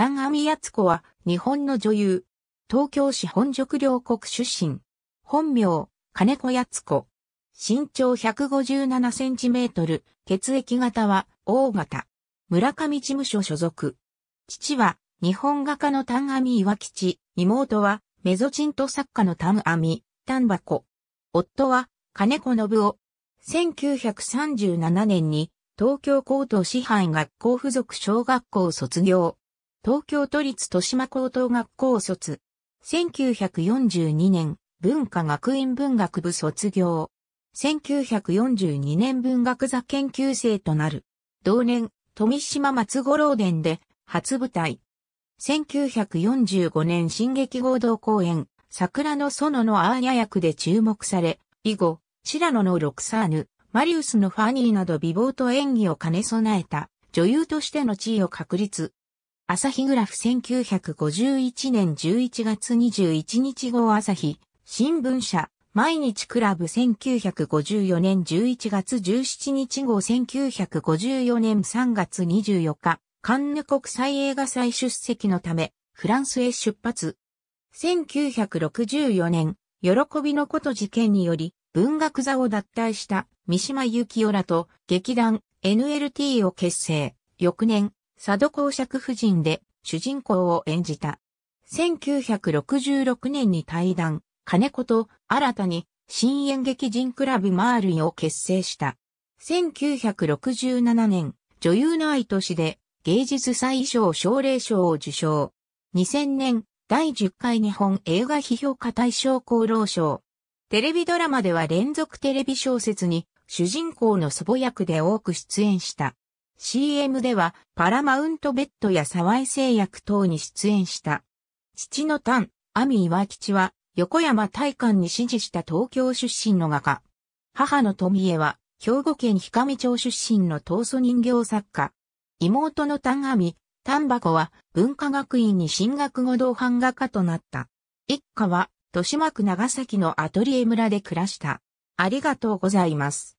丹阿弥敦子は日本の女優。東京市本宿両国出身。本名、金子敦子。身長157センチメートル、血液型は O 型。村上事務所所属。父は日本画家の丹阿弥岩吉。妹はメゾチント作家の丹阿弥、丹箱。夫は金子信夫。1937年に東京高等師範学校附属小学校卒業。東京都立豊島高等学校卒。1942年、文化学院文学部卒業。1942年文学座研究生となる。同年、富島松五郎伝で初舞台。1945年進撃合同公演、桜の園のアーニャ役で注目され、以後、白野のロクサーヌ、マリウスのファニーなど美貌と演技を兼ね備えた女優としての地位を確立。朝日グラフ1951年11月21日号朝日、新聞社、毎日クラブ1954年11月17日号1954年3月24日、カンヌ国際映画祭出席のため、フランスへ出発。1964年、喜びのこと事件により、文学座を脱退した三島由紀夫らと劇団 NLT を結成。翌年、佐渡公爵夫人で主人公を演じた。1966年に退団、金子と新たに新演劇人クラブマールンを結成した。1967年、女優の愛都市で芸術祭賞奨励賞を受賞。2000年、第10回日本映画批評家大賞功労賞。テレビドラマでは連続テレビ小説に主人公の祖母役で多く出演した。CM ではパラマウントベッドや沢井製薬等に出演した。父の丹、阿弥岩吉は横山大観に支持した東京出身の画家。母の富江は兵庫県氷上町出身の闘争人形作家。妹の丹阿弥、丹箱は文化学院に進学後同伴画家となった。一家は豊島区長崎のアトリエ村で暮らした。ありがとうございます。